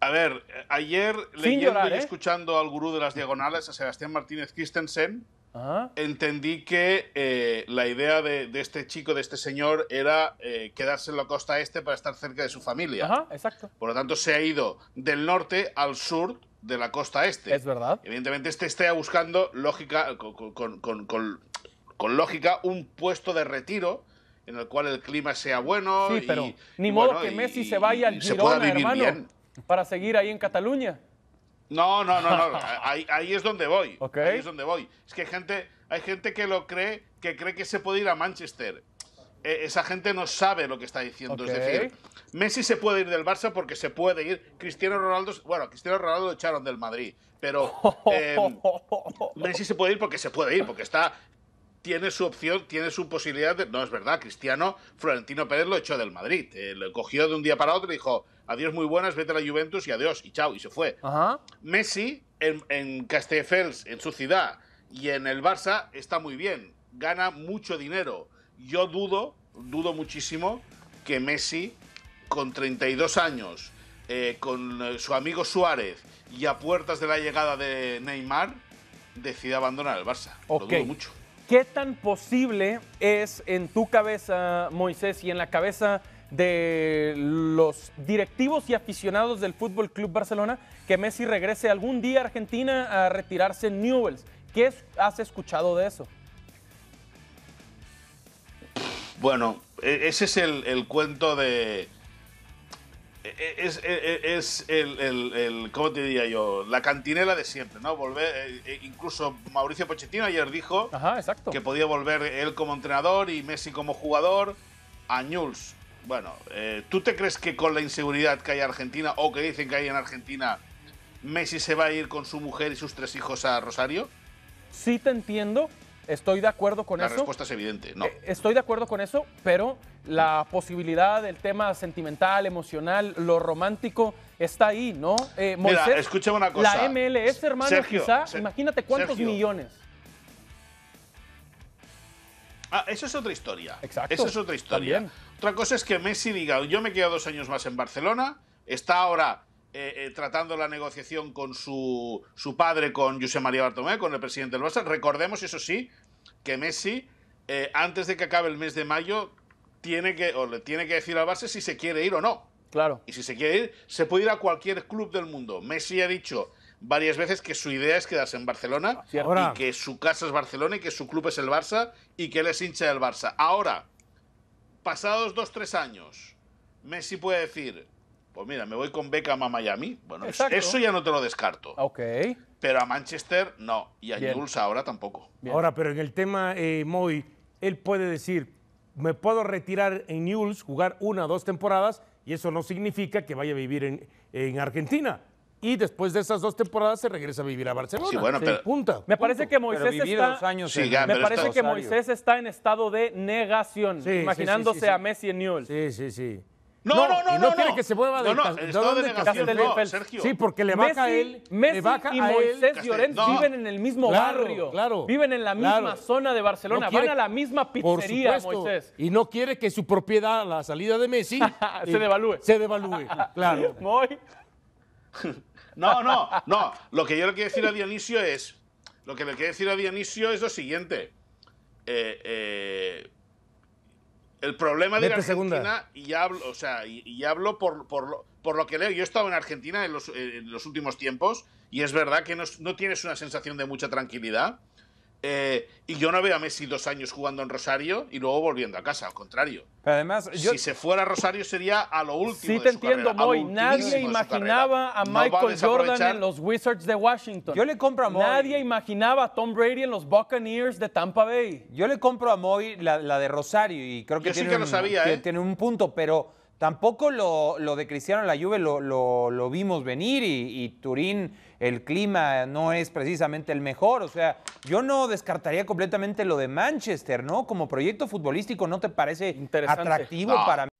A ver, ayer leyendo ¿eh? escuchando al gurú de las diagonales, a Sebastián Martínez Christensen, entendí que eh, la idea de, este chico, de este señor, era eh, quedarse en la costa este para estar cerca de su familia. Ajá, exacto. Por lo tanto, se ha ido del norte al sur de la costa este. Es verdad. Evidentemente, este está buscando lógica, con, lógica un puesto de retiro en el cual el clima sea bueno. Sí, pero ni modo que Messi se vaya al Girona, hermano para seguir ahí en Cataluña. No, no, no, no. Ahí, es donde voy. Ahí es donde voy. Es que hay gente, hay gente que lo cree, que cree que se puede ir a Manchester. E, esa gente no sabe lo que está diciendo. Es decir, Messi se puede ir del Barça porque se puede ir. Cristiano Ronaldo, bueno, Cristiano Ronaldo lo echaron del Madrid, pero em, Messi se puede ir porque se puede ir, porque está tiene su opción, tiene su posibilidad de... No, es verdad, Cristiano, Florentino Pérez lo echó del Madrid. Eh, lo cogió de un día para otro y dijo, adiós muy buenas, vete a la Juventus y adiós, y chao, y se fue. Messi, en, en en su ciudad, y en el Barça, está muy bien. Gana mucho dinero. Yo dudo, dudo muchísimo que Messi, con 32 años, eh, con eh, su amigo Suárez y a puertas de la llegada de Neymar, decida abandonar el Barça. Lo dudo mucho. ¿Qué tan posible es en tu cabeza, Moisés, y en la cabeza de los directivos y aficionados del Fútbol Club Barcelona que Messi regrese algún día a Argentina a retirarse en Newells? ¿Qué has escuchado de eso? Bueno, e-, ese es el cuento de, es, es, el, el, ¿cómo te diría yo? La cantinela de siempre, ¿no? Volver, eh, eh, incluso Mauricio Pochettino ayer dijo que podía volver él como entrenador y Messi como jugador a Ñuls. Bueno, eh, ¿tú te crees que con la inseguridad que hay en Argentina o que dicen que hay en Argentina, Messi se va a ir con su mujer y sus tres hijos a Rosario? Sí te entiendo, Estoy de acuerdo con eso. La respuesta es evidente, no. Eh, estoy de acuerdo con eso, pero la posibilidad del tema sentimental, emocional, lo romántico está ahí, ¿no? Eh, una cosa. La MLS, hermano, quizá, imagínate cuántos millones. Ah, eso es otra historia. Exacto. Eso es otra historia. Otra cosa es que Messi diga, yo me quedo dos años más en Barcelona, está ahora eh, tratando la negociación con su, padre, con José María Bartomeu, con el presidente del Barça. Recordemos, eso sí, que Messi, eh, antes de que acabe el mes de mayo, tiene que, o le tiene que decir al Barça si se quiere ir o no. Claro. Y si se quiere ir, se puede ir a cualquier club del mundo. Messi ha dicho varias veces que su idea es quedarse en Barcelona ah, y que su casa es Barcelona y que su club es el Barça y que él es hincha del Barça. Ahora, pasados dos, tres años, Messi puede decir, pues mira, me voy con Beckham a Miami. Bueno, eso ya no te lo descarto. Ok pero a Manchester no, y a Bien. ahora tampoco. Ahora, pero en el tema eh, Moy, él puede decir, me puedo retirar en Newell's, jugar una o dos temporadas, y eso no significa que vaya a vivir en, Argentina. Y después de esas dos temporadas se regresa a vivir a Barcelona. Sí, bueno, Pero, me parece que Moisés está, en, me parece que Moisés está en estado de negación, imaginándose a Messi en Newell Sí, sí, sí. No, no, no, no. No quiere que se mueva de, no, no, dónde de no, Sí, porque le va baja a él. Messi y Moisés él, viven en el mismo barrio. Claro, viven en la misma zona de Barcelona. van a la misma pizzería, Moisés. Y no quiere que su propiedad la salida de Messi se eh, devalúe. Se devalúe, claro. Muy. no, no, no. Lo que yo le quiero decir a Dionisio es. Lo que le quiero decir a Dionisio es lo siguiente. Eh, eh, el problema de la Argentina, y hablo, y, hablo por, por, lo, que leo, yo he estado en Argentina en los, últimos tiempos y es verdad que no, tienes una sensación de mucha tranquilidad. Eh, y yo no veo a Messi dos años jugando en Rosario y luego volviendo a casa, al contrario. además, Si se fuera a Rosario sería a lo último. Sí, te entiendo, Moy. Nadie imaginaba a Michael Jordan en los Wizards de Washington. Yo le compro a Moy. Nadie imaginaba a Tom Brady en los Buccaneers de Tampa Bay. Yo le compro a Moy la, de Rosario y creo que ¿eh? tiene un punto, pero Tampoco lo, lo de Cristiano en la Juve lo, lo, vimos venir y, Turín, el clima no es precisamente el mejor. O sea, yo no descartaría completamente lo de Manchester, ¿no? Como proyecto futbolístico, ¿no te parece atractivo para mí?